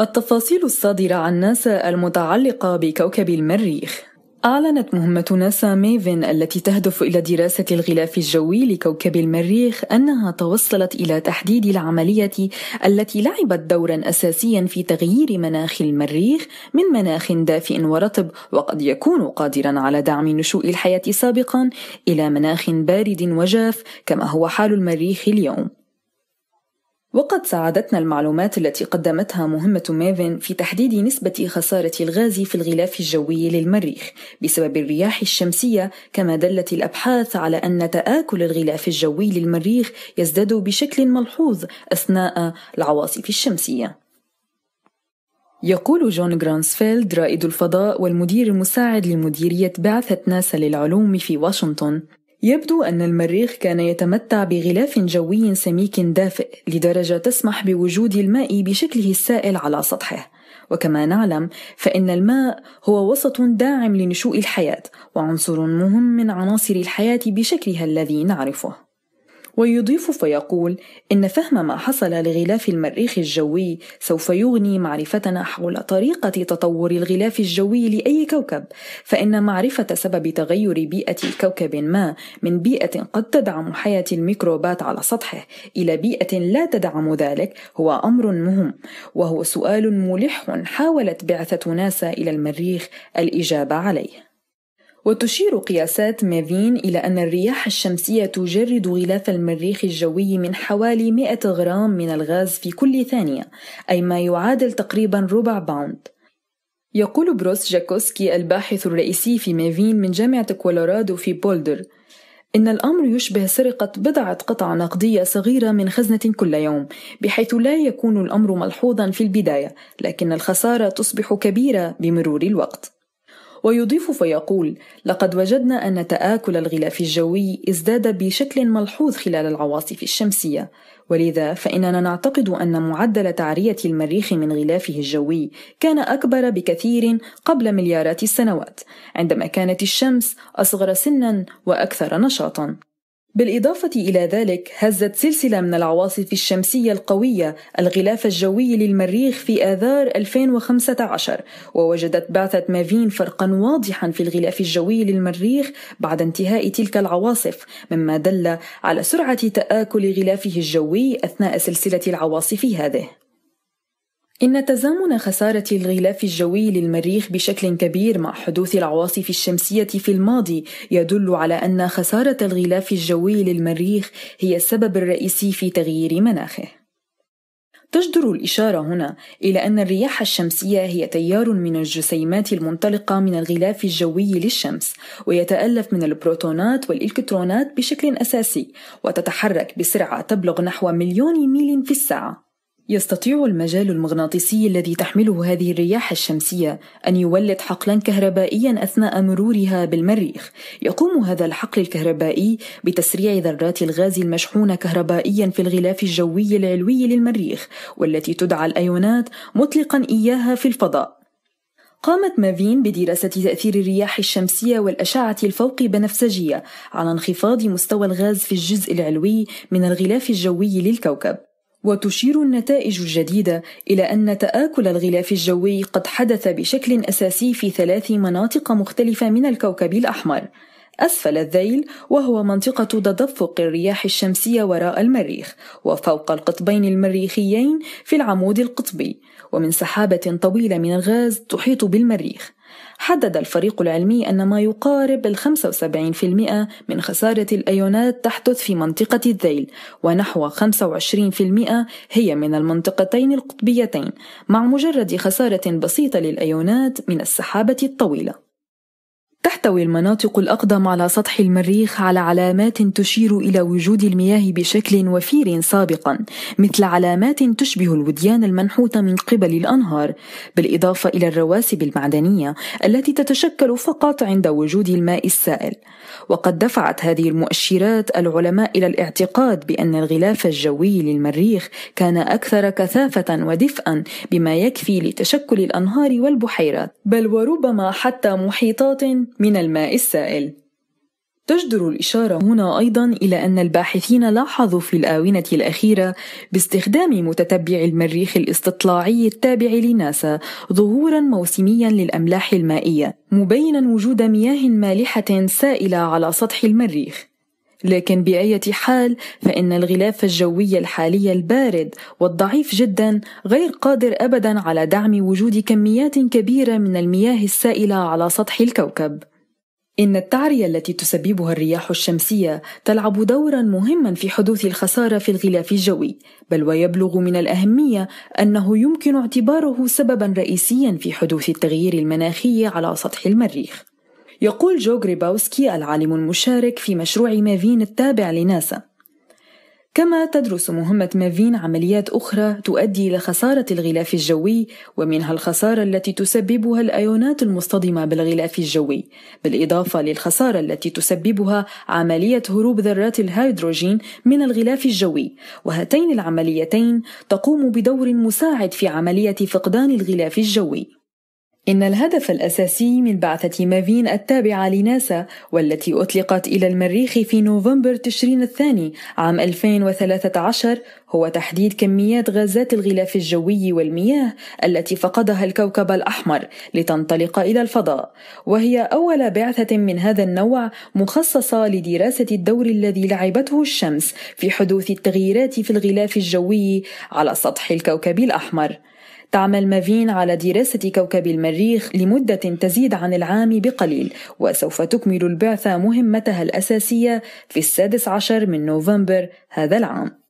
التفاصيل الصادرة عن ناسا المتعلقة بكوكب المريخ أعلنت مهمة ناسا ميفن التي تهدف إلى دراسة الغلاف الجوي لكوكب المريخ أنها توصلت إلى تحديد العملية التي لعبت دورا أساسيا في تغيير مناخ المريخ من مناخ دافئ ورطب وقد يكون قادرا على دعم نشوء الحياة سابقا إلى مناخ بارد وجاف كما هو حال المريخ اليوم. وقد ساعدتنا المعلومات التي قدمتها مهمة ميفن في تحديد نسبة خسارة الغاز في الغلاف الجوي للمريخ بسبب الرياح الشمسية كما دلت الأبحاث على أن تآكل الغلاف الجوي للمريخ يزداد بشكل ملحوظ أثناء العواصف الشمسية يقول جون جرانسفيلد رائد الفضاء والمدير المساعد لمديرية بعثة ناسا للعلوم في واشنطن يبدو أن المريخ كان يتمتع بغلاف جوي سميك دافئ لدرجة تسمح بوجود الماء بشكله السائل على سطحه، وكما نعلم فإن الماء هو وسط داعم لنشوء الحياة وعنصر مهم من عناصر الحياة بشكلها الذي نعرفه. ويضيف فيقول إن فهم ما حصل لغلاف المريخ الجوي سوف يغني معرفتنا حول طريقة تطور الغلاف الجوي لأي كوكب فإن معرفة سبب تغير بيئة كوكب ما من بيئة قد تدعم حياة الميكروبات على سطحه إلى بيئة لا تدعم ذلك هو أمر مهم وهو سؤال ملح حاولت بعثة ناسا إلى المريخ الإجابة عليه وتشير قياسات مافين إلى أن الرياح الشمسية تجرد غلاف المريخ الجوي من حوالي 100 غرام من الغاز في كل ثانية، أي ما يعادل تقريبا ربع باوند. يقول بروس جاكوسكي الباحث الرئيسي في مافين من جامعة كولورادو في بولدر: إن الأمر يشبه سرقة بضعة قطع نقدية صغيرة من خزنة كل يوم، بحيث لا يكون الأمر ملحوظا في البداية، لكن الخسارة تصبح كبيرة بمرور الوقت. ويضيف فيقول لقد وجدنا أن تآكل الغلاف الجوي ازداد بشكل ملحوظ خلال العواصف الشمسية ولذا فإننا نعتقد أن معدل تعرية المريخ من غلافه الجوي كان أكبر بكثير قبل مليارات السنوات عندما كانت الشمس أصغر سنا وأكثر نشاطا بالإضافة إلى ذلك هزت سلسلة من العواصف الشمسية القوية الغلاف الجوي للمريخ في آذار 2015 ووجدت بعثة مافين فرقا واضحا في الغلاف الجوي للمريخ بعد انتهاء تلك العواصف مما دل على سرعة تآكل غلافه الجوي أثناء سلسلة العواصف هذه إن تزامن خسارة الغلاف الجوي للمريخ بشكل كبير مع حدوث العواصف الشمسية في الماضي يدل على أن خسارة الغلاف الجوي للمريخ هي السبب الرئيسي في تغيير مناخه. تجدر الإشارة هنا إلى أن الرياح الشمسية هي تيار من الجسيمات المنطلقة من الغلاف الجوي للشمس، ويتألف من البروتونات والإلكترونات بشكل أساسي، وتتحرك بسرعة تبلغ نحو مليون ميل في الساعة. يستطيع المجال المغناطيسي الذي تحمله هذه الرياح الشمسية أن يولد حقلا كهربائيا أثناء مرورها بالمريخ. يقوم هذا الحقل الكهربائي بتسريع ذرات الغاز المشحونة كهربائيا في الغلاف الجوي العلوي للمريخ والتي تدعى الأيونات مطلقا إياها في الفضاء. قامت مافين بدراسة تأثير الرياح الشمسية والأشعة الفوق بنفسجية على انخفاض مستوى الغاز في الجزء العلوي من الغلاف الجوي للكوكب وتشير النتائج الجديدة إلى أن تآكل الغلاف الجوي قد حدث بشكل أساسي في ثلاث مناطق مختلفة من الكوكب الأحمر أسفل الذيل وهو منطقة تدفق الرياح الشمسية وراء المريخ وفوق القطبين المريخيين في العمود القطبي ومن سحابة طويلة من الغاز تحيط بالمريخ حدد الفريق العلمي أن ما يقارب ال 75% من خسارة الأيونات تحدث في منطقة الذيل ونحو 25% هي من المنطقتين القطبيتين مع مجرد خسارة بسيطة للأيونات من السحابة الطويلة تحتوي المناطق الأقدم على سطح المريخ على علامات تشير إلى وجود المياه بشكل وفير سابقا، مثل علامات تشبه الوديان المنحوتة من قبل الأنهار، بالإضافة إلى الرواسب المعدنية التي تتشكل فقط عند وجود الماء السائل. وقد دفعت هذه المؤشرات العلماء إلى الاعتقاد بأن الغلاف الجوي للمريخ كان أكثر كثافة ودفئا بما يكفي لتشكل الأنهار والبحيرات، بل وربما حتى محيطات من الماء السائل تجدر الإشارة هنا أيضا إلى أن الباحثين لاحظوا في الآونة الأخيرة باستخدام متتبع المريخ الاستطلاعي التابع لناسا ظهورا موسميا للأملاح المائية مبينا وجود مياه مالحة سائلة على سطح المريخ لكن بأية حال فإن الغلاف الجوي الحالي البارد والضعيف جدا غير قادر أبدا على دعم وجود كميات كبيرة من المياه السائلة على سطح الكوكب. إن التعرية التي تسببها الرياح الشمسية تلعب دورا مهما في حدوث الخسارة في الغلاف الجوي، بل ويبلغ من الأهمية أنه يمكن اعتباره سببا رئيسيا في حدوث التغيير المناخي على سطح المريخ. يقول جو غريباوسكي العالم المشارك في مشروع مافين التابع لناسا كما تدرس مهمة مافين عمليات أخرى تؤدي إلى خسارة الغلاف الجوي ومنها الخسارة التي تسببها الأيونات المصطدمة بالغلاف الجوي، بالإضافة للخسارة التي تسببها عملية هروب ذرات الهيدروجين من الغلاف الجوي، وهاتين العمليتين تقوم بدور مساعد في عملية فقدان الغلاف الجوي. إن الهدف الأساسي من بعثة مافين التابعة لناسا والتي أطلقت إلى المريخ في نوفمبر تشرين الثاني عام 2013 هو تحديد كميات غازات الغلاف الجوي والمياه التي فقدها الكوكب الأحمر لتنطلق إلى الفضاء، وهي أول بعثة من هذا النوع مخصصة لدراسة الدور الذي لعبته الشمس في حدوث التغييرات في الغلاف الجوي على سطح الكوكب الأحمر. تعمل مافين على دراسة كوكب المريخ لمدة تزيد عن العام بقليل وسوف تكمل البعثة مهمتها الأساسية في السادس عشر من نوفمبر هذا العام